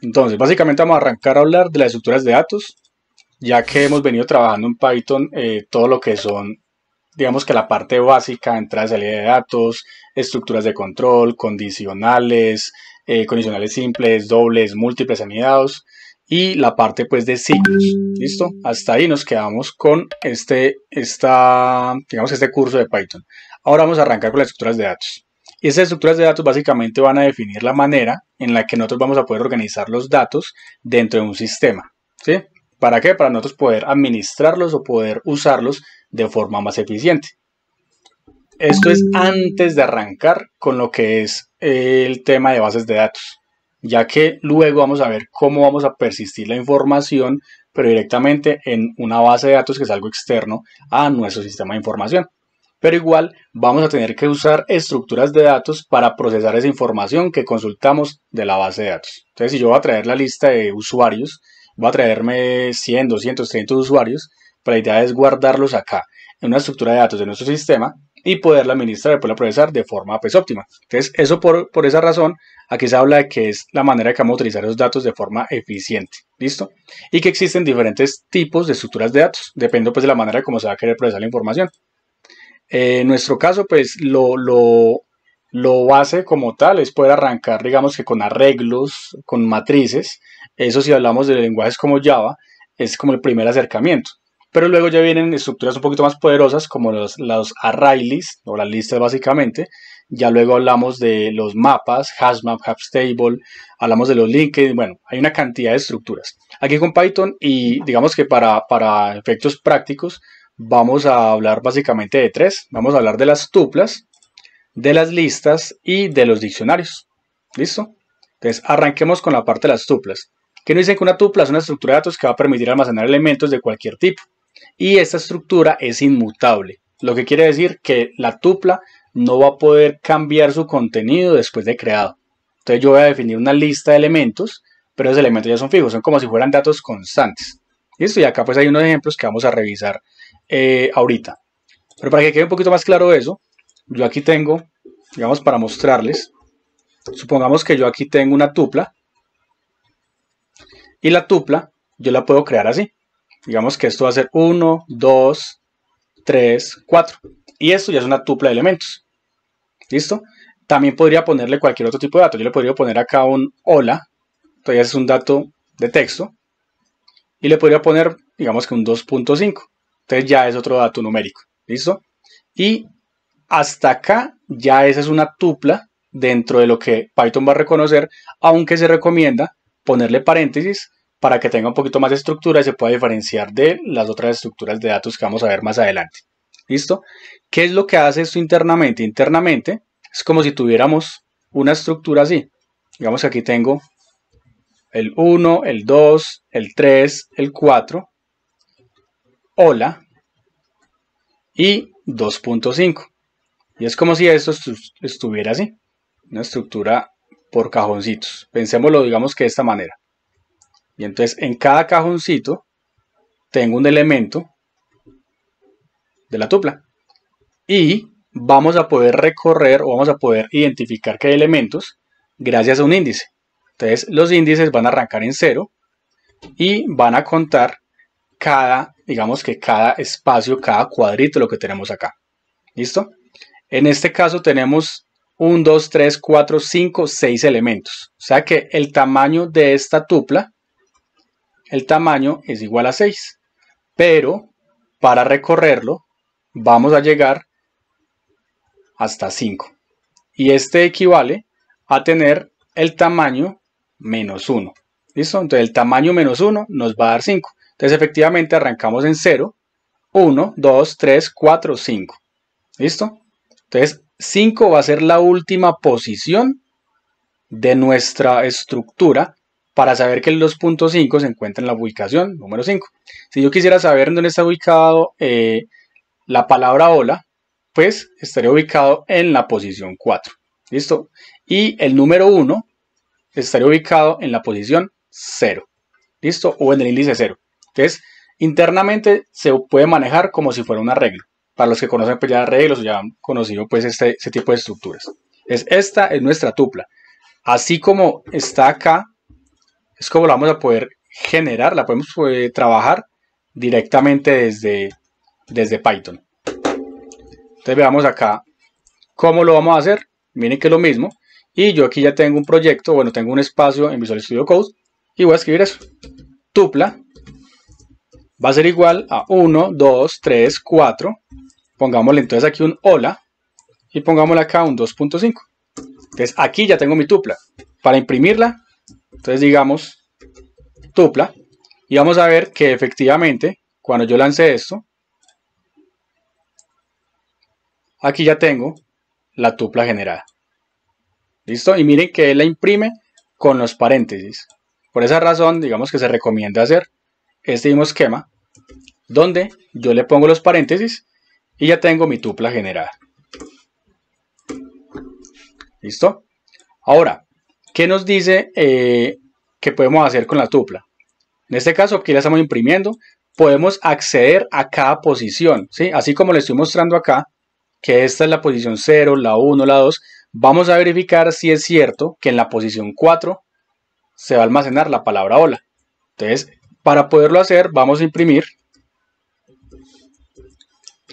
Entonces, básicamente vamos a arrancar a hablar de las estructuras de datos, ya que hemos venido trabajando en Python eh, todo lo que son, digamos que la parte básica, entrada y salida de datos, estructuras de control, condicionales, eh, condicionales simples, dobles, múltiples anidados y la parte pues de ciclos, ¿listo? Hasta ahí nos quedamos con este, digamos este curso de Python. Ahora vamos a arrancar con las estructuras de datos. Y esas estructuras de datos básicamente van a definir la manera en la que nosotros vamos a poder organizar los datos dentro de un sistema. ¿Para qué? Para nosotros poder administrarlos o poder usarlos de forma más eficiente. Esto es antes de arrancar con lo que es eh, el tema de bases de datos, ya que luego vamos a ver cómo vamos a persistir la información, pero directamente en una base de datos que es algo externo a nuestro sistema de información pero igual vamos a tener que usar estructuras de datos para procesar esa información que consultamos de la base de datos. Entonces, si yo voy a traer la lista de usuarios, voy a traerme 100, 200, 300 usuarios, pero pues la idea es guardarlos acá, en una estructura de datos de nuestro sistema y poderla administrar y poderla procesar de forma pues, óptima. Entonces, eso por, esa razón, aquí se habla de que es la manera que vamos a utilizar esos datos de forma eficiente, ¿listo? Y que existen diferentes tipos de estructuras de datos, dependiendo pues de la manera como se va a querer procesar la información en eh, nuestro caso, pues lo, lo, base como tal es poder arrancar, digamos que con arreglos, con matrices. Eso si hablamos de lenguajes como Java, es como el primer acercamiento. Pero luego ya vienen estructuras un poquito más poderosas como los, los o las listas básicamente. Ya luego hablamos de los mapas, hashmap, Hashtable hablamos de los LinkedIn. Bueno, hay una cantidad de estructuras. Aquí con Python y digamos que para efectos prácticos vamos a hablar básicamente de tres. Vamos a hablar de las tuplas, de las listas y de los diccionarios. ¿Listo? Entonces, arranquemos con la parte de las tuplas. ¿Qué nos dicen que una tupla es una estructura de datos que va a permitir almacenar elementos de cualquier tipo. Y esta estructura es inmutable, lo que quiere decir que la tupla no va a poder cambiar su contenido después de creado. Entonces yo voy a definir una lista de elementos, pero esos elementos ya son fijos, son como si fueran datos constantes. ¿Listo? Y acá pues hay unos ejemplos que vamos a revisar eh, ahorita. Pero para que quede un poquito más claro eso, yo aquí tengo, digamos para mostrarles, supongamos que yo aquí tengo una tupla y la tupla yo la puedo crear así. Digamos que esto va a ser 1, 2, 3, 4. Y esto ya es una tupla de elementos. ¿Listo? También podría ponerle cualquier otro tipo de dato. Yo le podría poner acá un hola. Entonces es un dato de texto. Y le podría poner, digamos que un 2.5. Entonces ya es otro dato numérico. ¿Listo? Y hasta acá ya esa es una tupla dentro de lo que Python va a reconocer, aunque se recomienda ponerle paréntesis para que tenga un poquito más de estructura y se pueda diferenciar de las otras estructuras de datos que vamos a ver más adelante. ¿Listo? ¿Qué es lo que hace esto internamente? Internamente es como si tuviéramos una estructura así. Digamos que aquí tengo el 1, el 2, el 3, el 4 hola y 2.5. Y es como si esto estuviera así, una estructura por cajoncitos. Pensémoslo, digamos que de esta manera. Y entonces en cada cajoncito tengo un elemento de la tupla. Y vamos a poder recorrer o vamos a poder identificar qué elementos gracias a un índice. Entonces los índices van a arrancar en 0 y van a contar cada, digamos que cada espacio, cada cuadrito lo que tenemos acá. ¿Listo? En este caso tenemos 1, 2, 3, 4, 5, 6 elementos. O sea que el tamaño de esta tupla, el tamaño es igual a 6. Pero para recorrerlo vamos a llegar hasta 5. Y este equivale a tener el tamaño menos 1. ¿Listo? Entonces el tamaño menos 1 nos va a dar 5. Entonces efectivamente arrancamos en 0, 1, 2, 3, 4, 5. ¿Listo? Entonces 5 va a ser la última posición de nuestra estructura para saber que los puntos 5 se encuentra en la ubicación número 5. Si yo quisiera saber dónde está ubicado eh, la palabra hola, pues estaría ubicado en la posición 4. ¿Listo? Y el número 1 estaría ubicado en la posición 0. ¿Listo? O en el índice 0 que es internamente se puede manejar como si fuera un arreglo. Para los que conocen pues, ya arreglos o ya han conocido pues este, tipo de estructuras. Es esta es nuestra tupla. Así como está acá, es como la vamos a poder generar, la podemos eh, trabajar directamente desde, desde Python. Entonces veamos acá cómo lo vamos a hacer. Miren que es lo mismo. Y yo aquí ya tengo un proyecto, bueno, tengo un espacio en Visual Studio Code y voy a escribir eso. Tupla va a ser igual a 1, 2, 3, 4. Pongámosle entonces aquí un hola y pongámosle acá un 2.5. Entonces aquí ya tengo mi tupla. Para imprimirla, entonces digamos tupla y vamos a ver que efectivamente cuando yo lancé esto, aquí ya tengo la tupla generada. ¿Listo? Y miren que él la imprime con los paréntesis. Por esa razón, digamos que se recomienda hacer este mismo esquema, donde yo le pongo los paréntesis y ya tengo mi tupla generada. ¿Listo? Ahora, ¿qué nos dice eh, que podemos hacer con la tupla? En este caso, aquí la estamos imprimiendo, podemos acceder a cada posición, Así como le estoy mostrando acá, que esta es la posición 0, la 1, la 2, vamos a verificar si es cierto que en la posición 4 se va a almacenar la palabra hola. Entonces, para poderlo hacer vamos a imprimir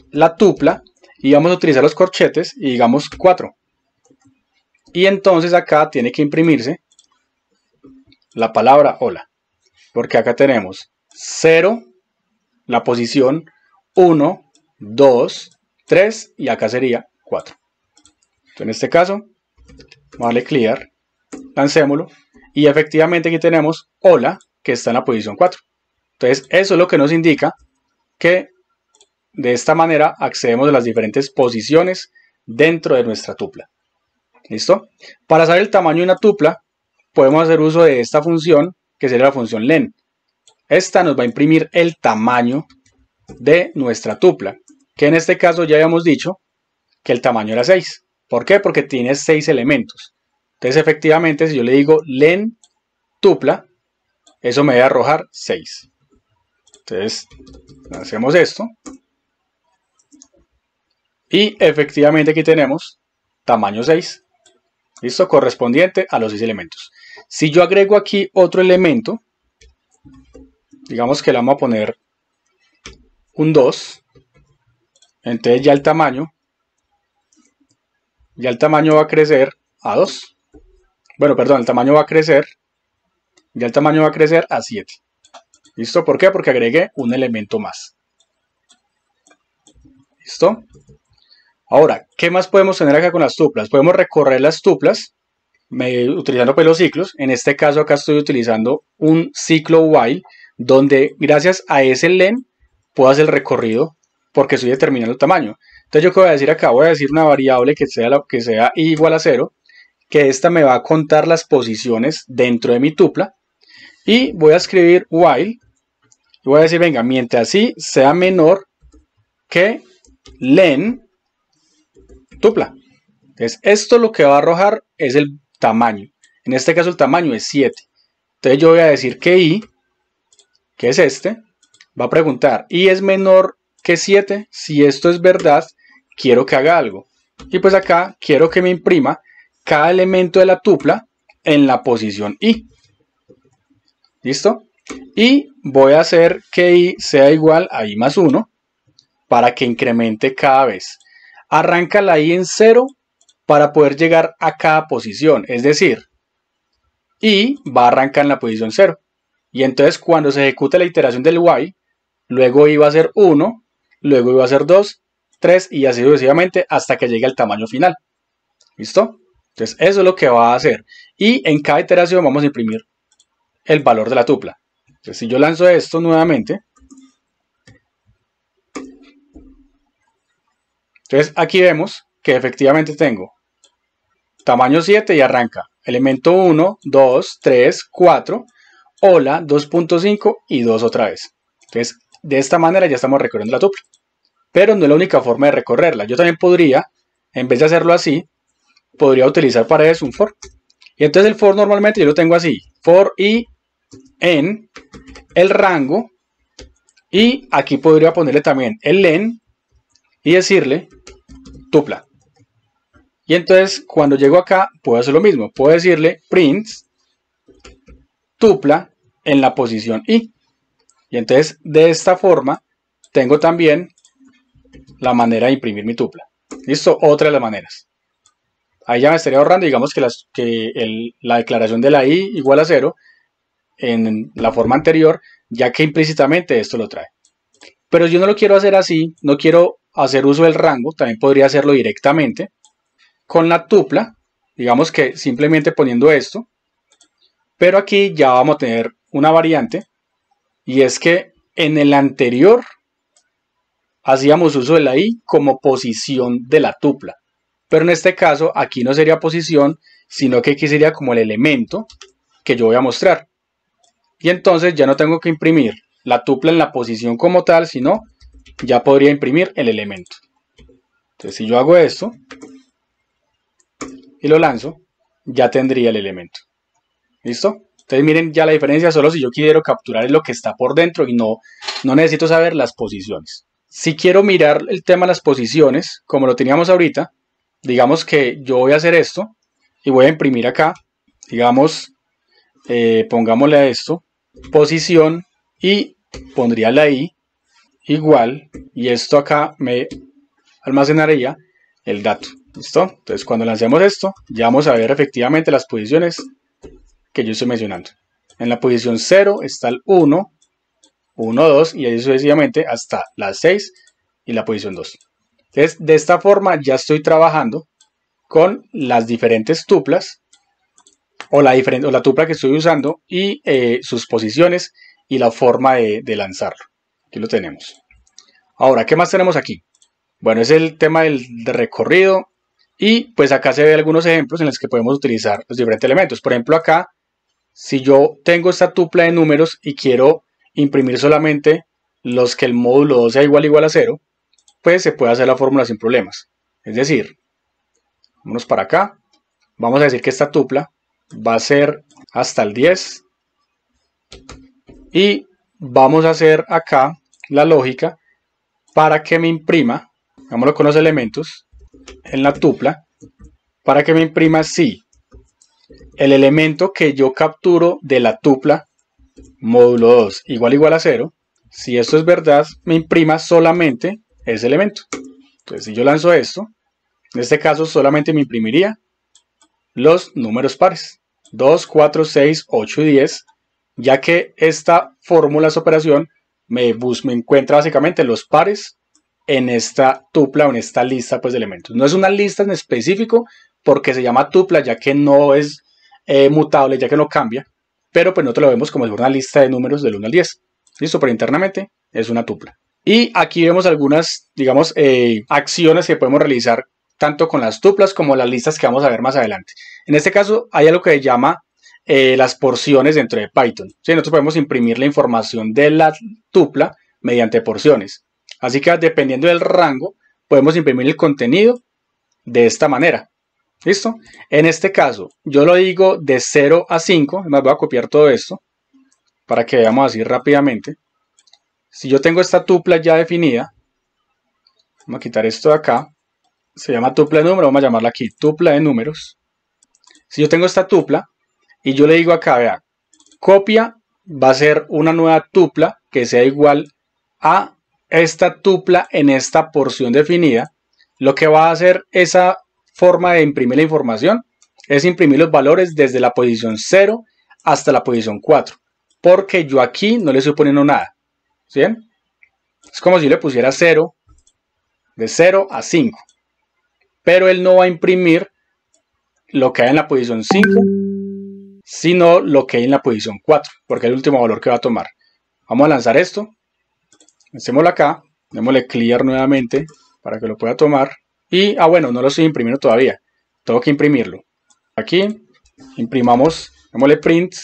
la tupla y vamos a utilizar los corchetes y digamos 4. Y entonces acá tiene que imprimirse la palabra hola. Porque acá tenemos 0, la posición 1, 2, 3 y acá sería 4. Entonces, en este caso, vamos a darle clear, lancémoslo. Y efectivamente aquí tenemos hola que está en la posición 4. Entonces, eso es lo que nos indica que de esta manera accedemos a las diferentes posiciones dentro de nuestra tupla. ¿Listo? Para saber el tamaño de una tupla, podemos hacer uso de esta función, que sería la función len. Esta nos va a imprimir el tamaño de nuestra tupla, que en este caso ya habíamos dicho que el tamaño era 6. ¿Por qué? Porque tiene 6 elementos. Entonces, efectivamente, si yo le digo len tupla, eso me va a arrojar 6. Entonces, hacemos esto. Y efectivamente aquí tenemos tamaño 6. ¿Listo? Correspondiente a los 6 elementos. Si yo agrego aquí otro elemento, digamos que le vamos a poner un 2. Entonces ya el tamaño, ya el tamaño va a crecer a 2. Bueno, perdón, el tamaño va a crecer ya el tamaño va a crecer a 7. ¿Listo? ¿Por qué? Porque agregué un elemento más. ¿Listo? Ahora, ¿qué más podemos tener acá con las tuplas? Podemos recorrer las tuplas utilizando pues los ciclos. En este caso acá estoy utilizando un ciclo while donde gracias a ese len puedo hacer el recorrido porque estoy determinando el tamaño. Entonces yo qué voy a decir acá, voy a decir una variable que sea, lo que sea igual a 0, que esta me va a contar las posiciones dentro de mi tupla y voy a escribir while. Y voy a decir, venga, mientras así sea menor que len tupla. Entonces, esto lo que va a arrojar es el tamaño. En este caso el tamaño es 7. Entonces yo voy a decir que i, que es este, va a preguntar, ¿y es menor que 7? Si esto es verdad, quiero que haga algo. Y pues acá quiero que me imprima cada elemento de la tupla en la posición i. ¿Listo? Y voy a hacer que i sea igual a i más 1 para que incremente cada vez. Arranca la i en 0 para poder llegar a cada posición. Es decir, i va a arrancar en la posición 0. Y entonces cuando se ejecute la iteración del y, luego i va a ser 1, luego i va a ser 2, 3 y así sucesivamente hasta que llegue al tamaño final. ¿Listo? Entonces eso es lo que va a hacer. Y en cada iteración vamos a imprimir el valor de la tupla. Entonces, si yo lanzo esto nuevamente, entonces aquí vemos que efectivamente tengo tamaño 7 y arranca elemento 1, 2, 3, 4, hola, 2.5 y 2 otra vez. Entonces, de esta manera ya estamos recorriendo la tupla. Pero no es la única forma de recorrerla. Yo también podría, en vez de hacerlo así, podría utilizar para eso un for. Y entonces el for normalmente yo lo tengo así, for y en el rango y aquí podría ponerle también el len y decirle tupla. Y entonces cuando llego acá puedo hacer lo mismo, puedo decirle print tupla en la posición i. Y entonces de esta forma tengo también la manera de imprimir mi tupla. Listo, otra de las maneras. Ahí ya me estaría ahorrando, digamos que, las, que la declaración de la i igual a 0 en la forma anterior, ya que implícitamente esto lo trae. Pero yo no lo quiero hacer así, no quiero hacer uso del rango, también podría hacerlo directamente con la tupla, digamos que simplemente poniendo esto, pero aquí ya vamos a tener una variante y es que en el anterior hacíamos uso de la i como posición de la tupla, pero en este caso aquí no sería posición, sino que aquí sería como el elemento que yo voy a mostrar y entonces ya no tengo que imprimir la tupla en la posición como tal, sino ya podría imprimir el elemento. Entonces si yo hago esto y lo lanzo, ya tendría el elemento. ¿Listo? Entonces miren ya la diferencia, solo si yo quiero capturar lo que está por dentro y no, no necesito saber las posiciones. Si quiero mirar el tema de las posiciones, como lo teníamos ahorita, digamos que yo voy a hacer esto y voy a imprimir acá, digamos, eh, pongámosle a esto, posición y pondría la i igual y esto acá me almacenaría el dato. ¿Listo? Entonces cuando lancemos esto, ya vamos a ver efectivamente las posiciones que yo estoy mencionando. En la posición 0 está el 1, 1, 2 y ahí sucesivamente hasta la 6 y la posición 2. Entonces de esta forma ya estoy trabajando con las diferentes tuplas o la, diferente, o la tupla que estoy usando y eh, sus posiciones y la forma de, lanzarlo. Aquí lo tenemos. Ahora, ¿qué más tenemos aquí? Bueno, es el tema del, recorrido y pues acá se ve algunos ejemplos en los que podemos utilizar los diferentes elementos. Por ejemplo, acá, si yo tengo esta tupla de números y quiero imprimir solamente los que el módulo 2 sea igual igual a 0, pues se puede hacer la fórmula sin problemas. Es decir, vámonos para acá, vamos a decir que esta tupla va a ser hasta el 10. Y vamos a hacer acá la lógica para que me imprima, hagámoslo con los elementos, en la tupla, para que me imprima si el elemento que yo capturo de la tupla módulo 2 igual igual a 0, si esto es verdad, me imprima solamente ese elemento. Entonces, si yo lanzo esto, en este caso solamente me imprimiría los números pares 2, 4, 6, 8 y 10, ya que esta fórmula es operación me, me encuentra básicamente los pares en esta tupla o en esta lista pues, de elementos. No es una lista en específico porque se llama tupla ya que no es eh, mutable, ya que no cambia, pero pues nosotros lo vemos como una lista de números del 1 al 10. ¿Listo? Pero internamente es una tupla. Y aquí vemos algunas, digamos, eh, acciones que podemos realizar tanto con las tuplas como las listas que vamos a ver más adelante. En este caso hay algo que se llama eh, las porciones dentro de Python. Nosotros podemos imprimir la información de la tupla mediante porciones. Así que dependiendo del rango, podemos imprimir el contenido de esta manera. ¿Listo? En este caso, yo lo digo de 0 a 5. Además, voy a copiar todo esto para que veamos así rápidamente. Si yo tengo esta tupla ya definida, vamos a quitar esto de acá se llama tupla de números, vamos a llamarla aquí tupla de números. Si yo tengo esta tupla y yo le digo acá, vea, copia va a ser una nueva tupla que sea igual a esta tupla en esta porción definida. Lo que va a hacer esa forma de imprimir la información es imprimir los valores desde la posición 0 hasta la posición 4. Porque yo aquí no le estoy poniendo nada. ¿Sí? Es como si le pusiera 0 de 0 a 5 pero él no va a imprimir lo que hay en la posición 5, sino lo que hay en la posición 4, porque es el último valor que va a tomar. Vamos a lanzar esto, lancémoslo acá, démosle clear nuevamente para que lo pueda tomar. Y, ah bueno, no lo estoy imprimiendo todavía, tengo que imprimirlo. Aquí imprimamos, démosle print,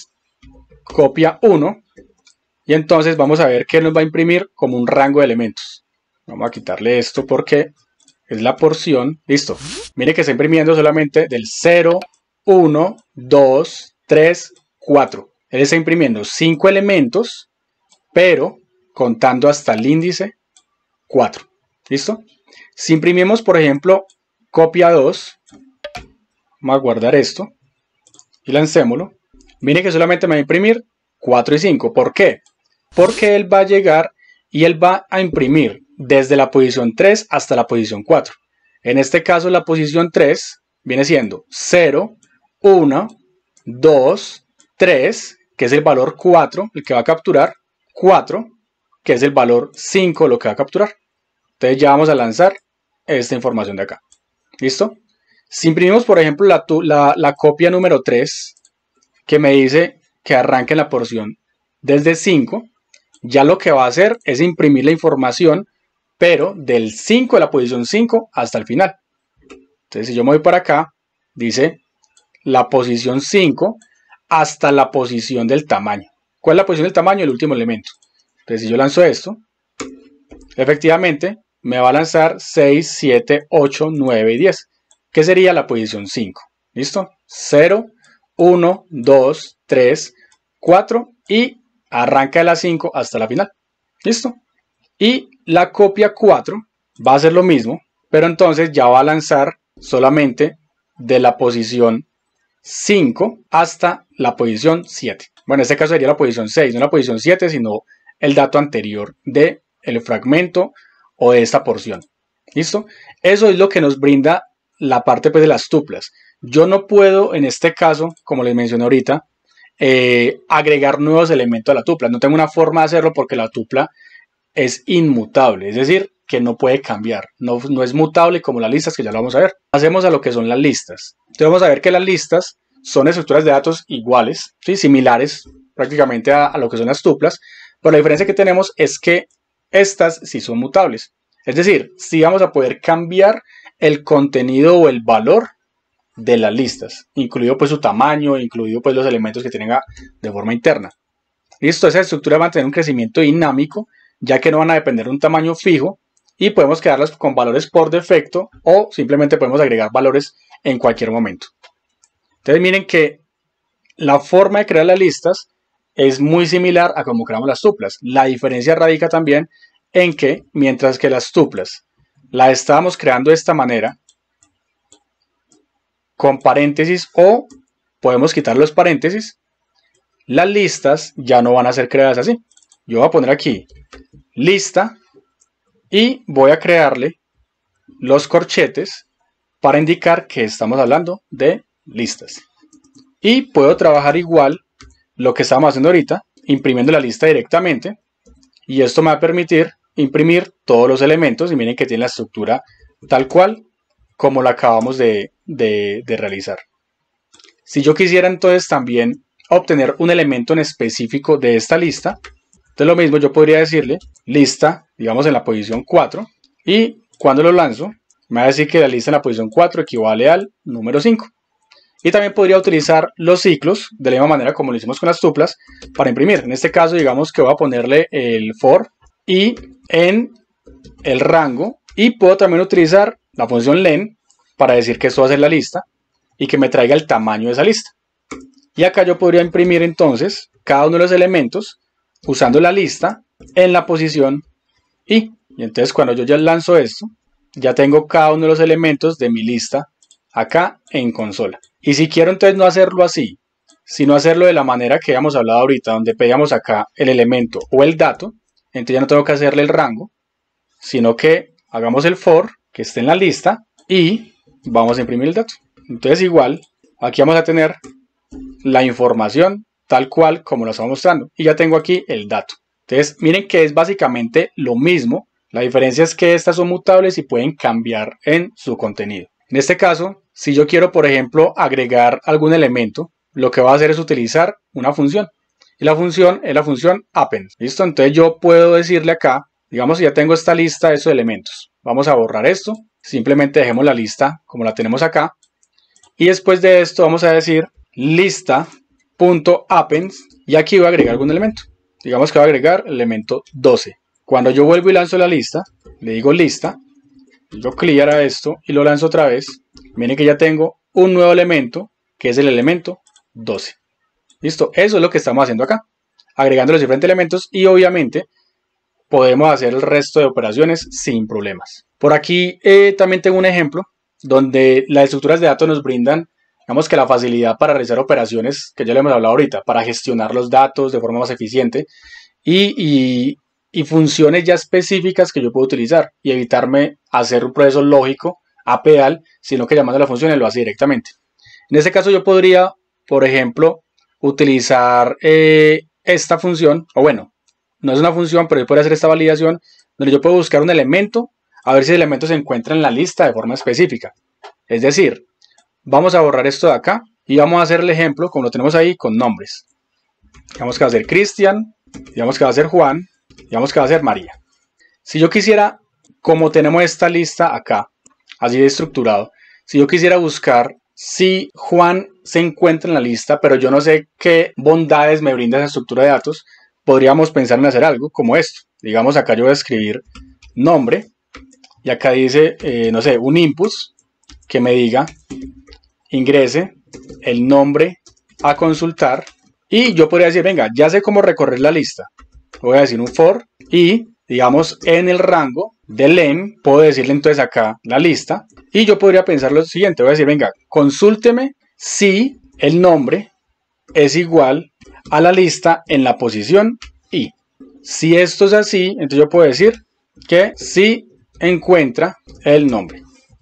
copia 1, y entonces vamos a ver qué nos va a imprimir como un rango de elementos. Vamos a quitarle esto porque es la porción. Listo. Mire que está imprimiendo solamente del 0, 1, 2, 3, 4. Él está imprimiendo 5 elementos, pero contando hasta el índice 4. ¿Listo? Si imprimimos, por ejemplo, copia 2, vamos a guardar esto y lancémoslo. Mire que solamente me va a imprimir 4 y 5. ¿Por qué? Porque él va a llegar y él va a imprimir desde la posición 3 hasta la posición 4. En este caso, la posición 3 viene siendo 0, 1, 2, 3, que es el valor 4, el que va a capturar, 4, que es el valor 5, lo que va a capturar. Entonces ya vamos a lanzar esta información de acá. ¿Listo? Si imprimimos, por ejemplo, la, copia número 3, que me dice que arranque la porción desde 5, ya lo que va a hacer es imprimir la información pero del 5 de la posición 5 hasta el final. Entonces, si yo me voy para acá, dice la posición 5 hasta la posición del tamaño. ¿Cuál es la posición del tamaño? El último elemento. Entonces, si yo lanzo esto, efectivamente me va a lanzar 6, 7, 8, 9 y 10, que sería la posición 5. ¿Listo? 0, 1, 2, 3, 4 y arranca de la 5 hasta la final. ¿Listo? Y la copia 4 va a ser lo mismo, pero entonces ya va a lanzar solamente de la posición 5 hasta la posición 7. Bueno, en este caso sería la posición 6, no la posición 7, sino el dato anterior del el fragmento o de esta porción. ¿Listo? Eso es lo que nos brinda la parte pues, de las tuplas. Yo no puedo, en este caso, como les mencioné ahorita, eh, agregar nuevos elementos a la tupla. No tengo una forma de hacerlo porque la tupla es inmutable, es decir, que no puede cambiar, no, no es mutable como las listas que ya lo vamos a ver. pasemos a lo que son las listas. Entonces vamos a ver que las listas son estructuras de datos iguales, ¿sí? similares prácticamente a, lo que son las tuplas, pero la diferencia que tenemos es que estas sí son mutables. Es decir, sí vamos a poder cambiar el contenido o el valor de las listas, incluido pues su tamaño, incluido pues los elementos que tenga de forma interna. Listo, esa estructura va a tener un crecimiento dinámico ya que no van a depender de un tamaño fijo y podemos quedarlas con valores por defecto o simplemente podemos agregar valores en cualquier momento. Entonces miren que la forma de crear las listas es muy similar a como creamos las tuplas. La diferencia radica también en que mientras que las tuplas las estábamos creando de esta manera, con paréntesis o podemos quitar los paréntesis, las listas ya no van a ser creadas así. Yo voy a poner aquí lista y voy a crearle los corchetes para indicar que estamos hablando de listas. Y puedo trabajar igual lo que estábamos haciendo ahorita, imprimiendo la lista directamente. Y esto me va a permitir imprimir todos los elementos y miren que tiene la estructura tal cual como la acabamos de, de, de realizar. Si yo quisiera entonces también obtener un elemento en específico de esta lista, entonces lo mismo, yo podría decirle lista, digamos en la posición 4, y cuando lo lanzo, me va a decir que la lista en la posición 4 equivale al número 5. Y también podría utilizar los ciclos de la misma manera como lo hicimos con las tuplas para imprimir. En este caso, digamos que voy a ponerle el for y en el rango. Y puedo también utilizar la función len para decir que esto va a ser la lista y que me traiga el tamaño de esa lista. Y acá yo podría imprimir entonces cada uno de los elementos usando la lista en la posición y. Y entonces cuando yo ya lanzo esto, ya tengo cada uno de los elementos de mi lista acá en consola. Y si quiero entonces no hacerlo así, sino hacerlo de la manera que habíamos hablado ahorita, donde pegamos acá el elemento o el dato, entonces ya no tengo que hacerle el rango, sino que hagamos el for que esté en la lista y vamos a imprimir el dato. Entonces igual, aquí vamos a tener la información tal cual como lo estamos mostrando. Y ya tengo aquí el dato. Entonces, miren que es básicamente lo mismo. La diferencia es que estas son mutables y pueden cambiar en su contenido. En este caso, si yo quiero, por ejemplo, agregar algún elemento, lo que va a hacer es utilizar una función. Y la función es la función append. ¿Listo? Entonces yo puedo decirle acá, digamos ya tengo esta lista de esos elementos. Vamos a borrar esto. Simplemente dejemos la lista como la tenemos acá. Y después de esto vamos a decir lista .append, y aquí voy a agregar algún elemento. Digamos que voy a agregar el elemento 12. Cuando yo vuelvo y lanzo la lista, le digo lista, yo clear a esto y lo lanzo otra vez. Miren que ya tengo un nuevo elemento que es el elemento 12. Listo, eso es lo que estamos haciendo acá. Agregando los diferentes elementos y obviamente podemos hacer el resto de operaciones sin problemas. Por aquí eh, también tengo un ejemplo donde las estructuras de datos nos brindan que la facilidad para realizar operaciones, que ya le hemos hablado ahorita, para gestionar los datos de forma más eficiente y, funciones ya específicas que yo puedo utilizar y evitarme hacer un proceso lógico a pedal, sino que llamando a la función lo hace directamente. En este caso yo podría, por ejemplo, utilizar eh, esta función, o bueno, no es una función, pero yo puedo hacer esta validación, donde yo puedo buscar un elemento, a ver si el elemento se encuentra en la lista de forma específica. Es decir, Vamos a borrar esto de acá y vamos a hacer el ejemplo, como lo tenemos ahí, con nombres. Digamos que va a ser Cristian, digamos que va a ser Juan, digamos que va a ser María. Si yo quisiera, como tenemos esta lista acá, así de estructurado, si yo quisiera buscar si Juan se encuentra en la lista, pero yo no sé qué bondades me brinda esa estructura de datos, podríamos pensar en hacer algo como esto. Digamos, acá yo voy a escribir nombre y acá dice, eh, no sé, un input que me diga ingrese el nombre a consultar y yo podría decir, venga, ya sé cómo recorrer la lista. Voy a decir un for y, digamos, en el rango del lem, puedo decirle entonces acá la lista. Y yo podría pensar lo siguiente, voy a decir, venga, consúlteme si el nombre es igual a la lista en la posición y. Si esto es así, entonces yo puedo decir que si encuentra el nombre.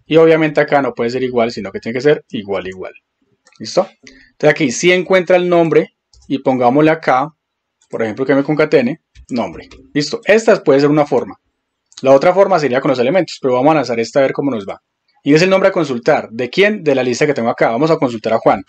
Y obviamente acá no puede ser igual, sino que tiene que ser igual, igual. ¿Listo? Entonces aquí si encuentra el nombre y pongámosle acá, por ejemplo, que me concatene, nombre. ¿Listo? Esta puede ser una forma. La otra forma sería con los elementos, pero vamos a lanzar esta a ver cómo nos va. Y es el nombre a consultar. ¿De quién? De la lista que tengo acá. Vamos a consultar a Juan.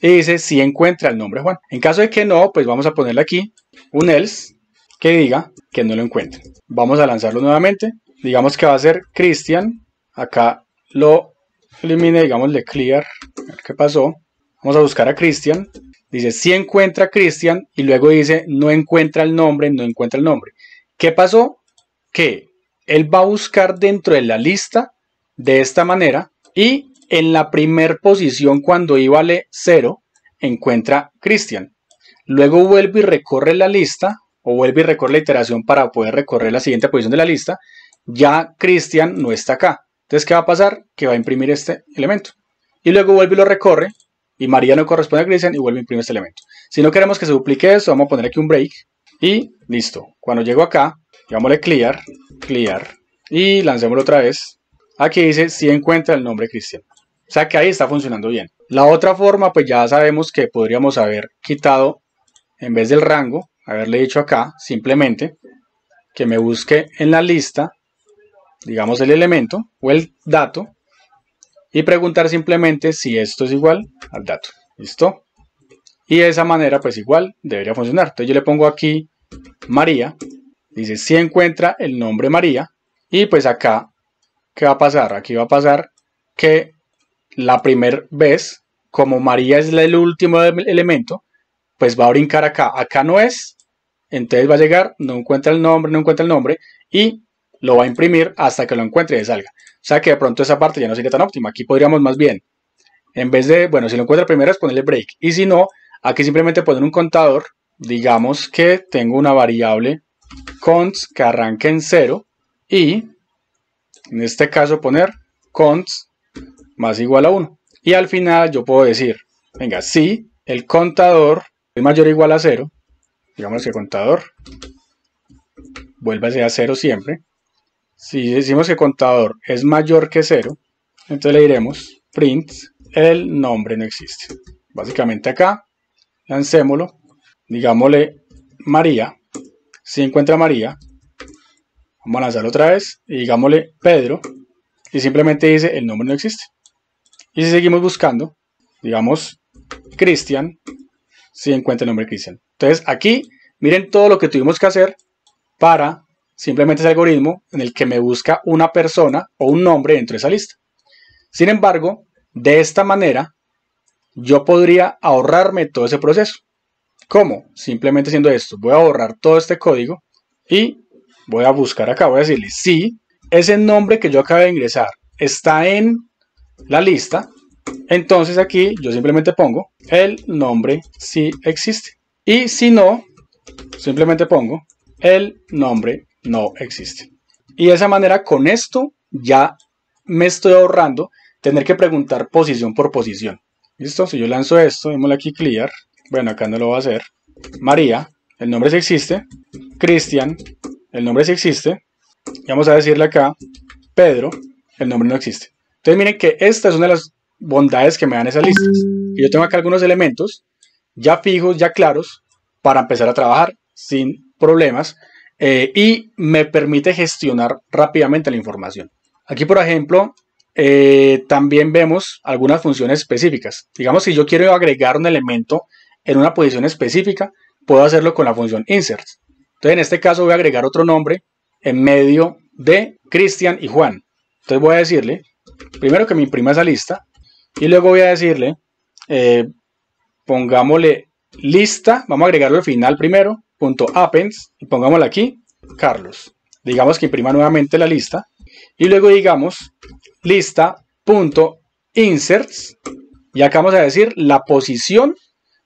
Y dice si encuentra el nombre Juan. En caso de que no, pues vamos a ponerle aquí un else que diga que no lo encuentra. Vamos a lanzarlo nuevamente. Digamos que va a ser Cristian. Acá lo elimine, de clear. A ver qué pasó. Vamos a buscar a Christian Dice, si encuentra a Cristian y luego dice, no encuentra el nombre, no encuentra el nombre. ¿Qué pasó? Que él va a buscar dentro de la lista de esta manera y en la primer posición cuando i vale 0 encuentra Christian Luego vuelve y recorre la lista o vuelve y recorre la iteración para poder recorrer la siguiente posición de la lista. Ya Christian no está acá. Entonces, ¿qué va a pasar? Que va a imprimir este elemento. Y luego vuelve y lo recorre. Y María no corresponde a Cristian y vuelve a imprimir este elemento. Si no queremos que se duplique eso, vamos a poner aquí un break. Y listo. Cuando llego acá, llamémosle clear, clear. Y lancémoslo otra vez. Aquí dice si encuentra el nombre Cristian. O sea que ahí está funcionando bien. La otra forma, pues ya sabemos que podríamos haber quitado, en vez del rango, haberle dicho acá, simplemente, que me busque en la lista digamos el elemento o el dato, y preguntar simplemente si esto es igual al dato. ¿Listo? Y de esa manera, pues igual debería funcionar. Entonces yo le pongo aquí María, dice si encuentra el nombre María, y pues acá, ¿qué va a pasar? Aquí va a pasar que la primera vez, como María es el último em, elemento, pues va a brincar acá. Acá no es, entonces va a llegar, no encuentra el nombre, no encuentra el nombre, y lo va a imprimir hasta que lo encuentre y salga. O sea que de pronto esa parte ya no sería tan óptima. Aquí podríamos más bien, en vez de, bueno, si lo encuentra primero es ponerle break. Y si no, aquí simplemente poner un contador. Digamos que tengo una variable cons que arranque en 0 y en este caso poner cons más igual a 1. Y al final yo puedo decir, venga, si el contador es mayor o igual a 0, digamos que el contador vuelve a ser a 0 siempre, si decimos que contador es mayor que 0, entonces le diremos print, el nombre no existe. Básicamente acá, lancémoslo, digámosle María, si encuentra María, vamos a lanzarlo otra vez y digámosle Pedro, y simplemente dice el nombre no existe. Y si seguimos buscando, digamos Cristian, si encuentra el nombre Cristian. Entonces aquí, miren todo lo que tuvimos que hacer para simplemente es algoritmo en el que me busca una persona o un nombre dentro de esa lista. Sin embargo, de esta manera, yo podría ahorrarme todo ese proceso. ¿Cómo? Simplemente haciendo esto. Voy a ahorrar todo este código y voy a buscar acá. Voy a decirle si ese nombre que yo acabo de ingresar está en la lista. Entonces aquí yo simplemente pongo el nombre si existe. Y si no, simplemente pongo el nombre no existe. Y de esa manera, con esto ya me estoy ahorrando tener que preguntar posición por posición. Listo, si yo lanzo esto, démosle aquí clear. Bueno, acá no lo va a hacer. María, el nombre sí existe. Cristian, el nombre sí existe. Y vamos a decirle acá, Pedro, el nombre no existe. Entonces miren que esta es una de las bondades que me dan esas listas. Yo tengo acá algunos elementos ya fijos, ya claros, para empezar a trabajar sin problemas eh, y me permite gestionar rápidamente la información. Aquí, por ejemplo, eh, también vemos algunas funciones específicas. Digamos, si yo quiero agregar un elemento en una posición específica, puedo hacerlo con la función insert. Entonces, en este caso voy a agregar otro nombre en medio de Cristian y Juan. Entonces voy a decirle, primero que me imprima esa lista, y luego voy a decirle, eh, pongámosle lista, vamos a agregarlo al final primero, .appends y pongámosle aquí Carlos. Digamos que imprima nuevamente la lista y luego digamos lista.inserts y acá vamos a decir la posición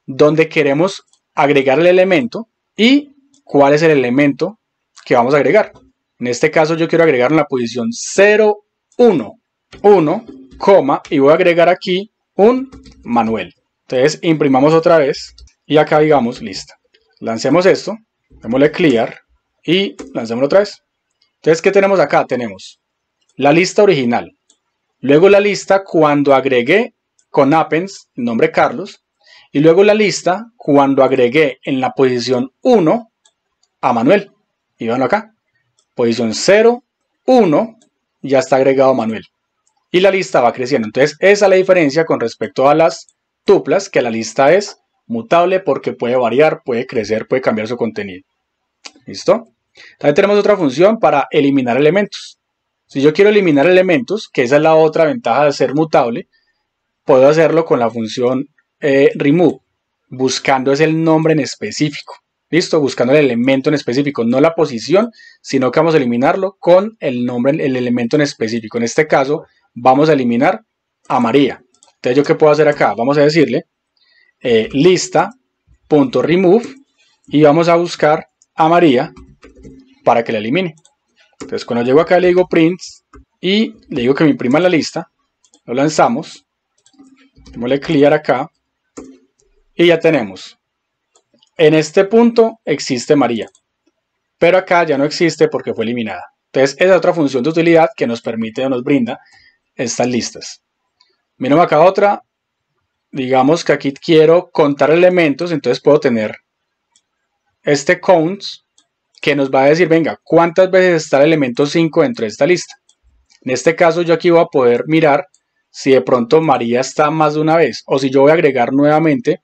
donde queremos agregar el elemento y cuál es el elemento que vamos a agregar. En este caso yo quiero agregar en la posición 0, 1, 1, coma, y voy a agregar aquí un manual Entonces imprimamos otra vez y acá digamos lista. Lancemos esto, démosle clear y Lancemos otra vez. Entonces, ¿qué tenemos acá? Tenemos la lista original, luego la lista cuando agregué con appens. nombre Carlos, y luego la lista cuando agregué en la posición 1 a Manuel. Y van acá, posición 0, 1, ya está agregado Manuel. Y la lista va creciendo. Entonces, esa es la diferencia con respecto a las tuplas, que la lista es mutable porque puede variar, puede crecer, puede cambiar su contenido. ¿Listo? También tenemos otra función para eliminar elementos. Si yo quiero eliminar elementos, que esa es la otra ventaja de ser mutable, puedo hacerlo con la función eh, remove, buscando es el nombre en específico. ¿Listo? Buscando el elemento en específico, no la posición, sino que vamos a eliminarlo con el nombre, el elemento en específico. En este caso, vamos a eliminar a María. Entonces, ¿yo qué puedo hacer acá? Vamos a decirle eh, lista.remove y vamos a buscar a María para que la elimine. Entonces cuando llego acá le digo print y le digo que me imprima la lista, lo lanzamos, démosle clear acá y ya tenemos. En este punto existe María, pero acá ya no existe porque fue eliminada. Entonces es otra función de utilidad que nos permite o nos brinda estas listas. Miremos acá otra, digamos que aquí quiero contar elementos, entonces puedo tener este counts que nos va a decir, venga, ¿cuántas veces está el elemento 5 dentro de esta lista? En este caso yo aquí voy a poder mirar si de pronto María está más de una vez o si yo voy a agregar nuevamente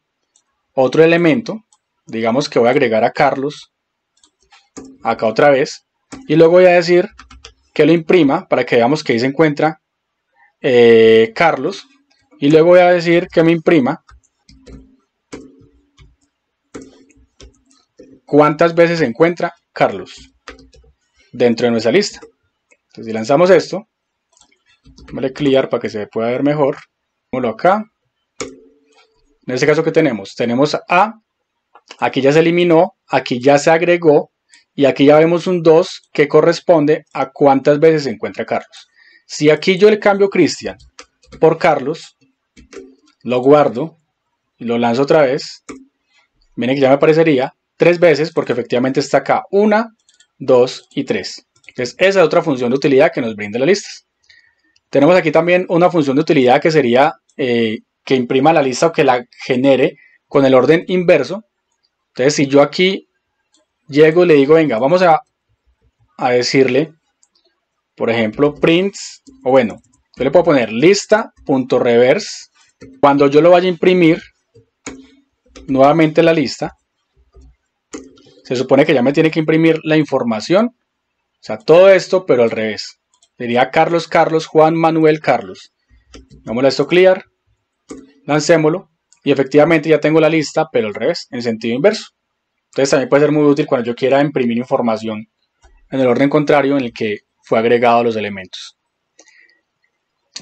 otro elemento, digamos que voy a agregar a Carlos acá otra vez y luego voy a decir que lo imprima para que veamos que ahí se encuentra eh, Carlos y luego voy a decir que me imprima cuántas veces se encuentra Carlos dentro de nuestra lista. Entonces, si lanzamos esto, vale clear para que se pueda ver mejor. Vámonos acá. En este caso, que tenemos? Tenemos A, aquí ya se eliminó, aquí ya se agregó, y aquí ya vemos un 2 que corresponde a cuántas veces se encuentra Carlos. Si aquí yo le cambio Cristian por Carlos, lo guardo, y lo lanzo otra vez. Miren que ya me aparecería tres veces porque efectivamente está acá. Una, dos y tres. Entonces esa es otra función de utilidad que nos brinda la lista. Tenemos aquí también una función de utilidad que sería eh, que imprima la lista o que la genere con el orden inverso. Entonces si yo aquí llego y le digo, venga, vamos a, a decirle, por ejemplo, prints o bueno, yo le puedo poner lista.reverse. Cuando yo lo vaya a imprimir, nuevamente la lista, se supone que ya me tiene que imprimir la información. O sea, todo esto, pero al revés. Sería Carlos, Carlos, Juan, Manuel, Carlos. vamos a esto clear. Lancémoslo. Y efectivamente ya tengo la lista, pero al revés, en sentido inverso. Entonces también puede ser muy útil cuando yo quiera imprimir información en el orden contrario en el que fue agregado los elementos.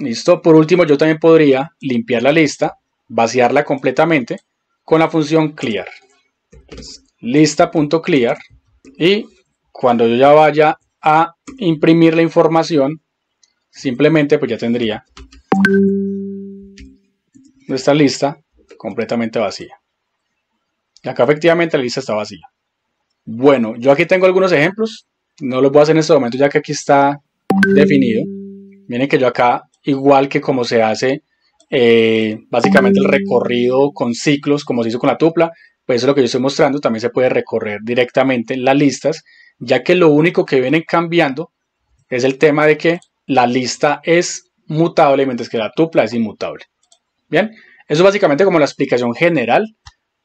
Listo. Por último, yo también podría limpiar la lista, vaciarla completamente con la función clear. Lista.clear. Y cuando yo ya vaya a imprimir la información, simplemente pues ya tendría nuestra lista completamente vacía. Y acá efectivamente la lista está vacía. Bueno, yo aquí tengo algunos ejemplos. No los voy a hacer en este momento ya que aquí está definido. Miren que yo acá igual que como se hace eh, básicamente el recorrido con ciclos, como se hizo con la tupla, pues eso es lo que yo estoy mostrando, también se puede recorrer directamente las listas, ya que lo único que vienen cambiando es el tema de que la lista es mutable, mientras que la tupla es inmutable. Bien, eso es básicamente como la explicación general.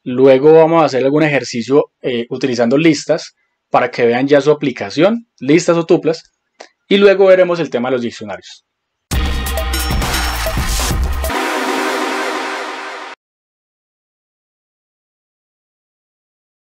Luego vamos a hacer algún ejercicio eh, utilizando listas para que vean ya su aplicación, listas o tuplas. Y luego veremos el tema de los diccionarios.